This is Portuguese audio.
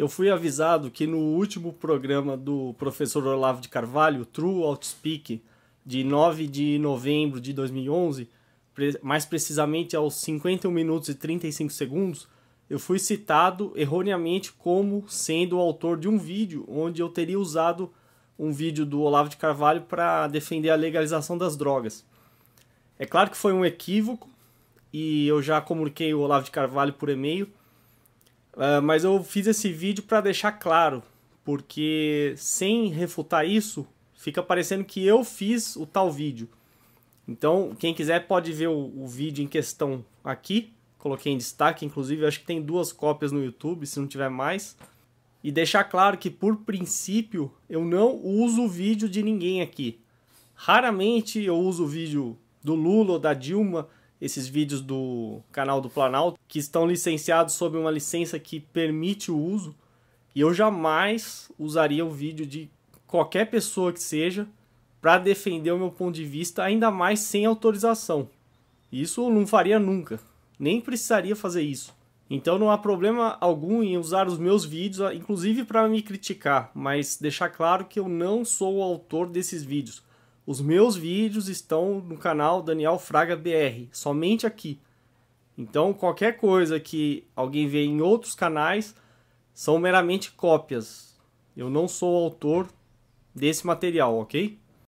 Eu fui avisado que no último programa do professor Olavo de Carvalho, True Outspeak, de 9 de novembro de 2011, mais precisamente aos 51 minutos e 35 segundos, eu fui citado erroneamente como sendo o autor de um vídeo onde eu teria usado um vídeo do Olavo de Carvalho para defender a legalização das drogas. É claro que foi um equívoco e eu já comuniquei o Olavo de Carvalho por e-mail ah, mas eu fiz esse vídeo para deixar claro, porque sem refutar isso, fica parecendo que eu fiz o tal vídeo. Então, quem quiser pode ver o, o vídeo em questão aqui. Coloquei em destaque, inclusive, acho que tem duas cópias no YouTube, se não tiver mais. E deixar claro que, por princípio, eu não uso o vídeo de ninguém aqui. Raramente eu uso o vídeo do Lula ou da Dilma esses vídeos do canal do Planalto, que estão licenciados sob uma licença que permite o uso, e eu jamais usaria o vídeo de qualquer pessoa que seja para defender o meu ponto de vista, ainda mais sem autorização. Isso eu não faria nunca, nem precisaria fazer isso. Então não há problema algum em usar os meus vídeos, inclusive para me criticar, mas deixar claro que eu não sou o autor desses vídeos. Os meus vídeos estão no canal Daniel Fraga BR, somente aqui. Então, qualquer coisa que alguém vê em outros canais são meramente cópias. Eu não sou o autor desse material, ok?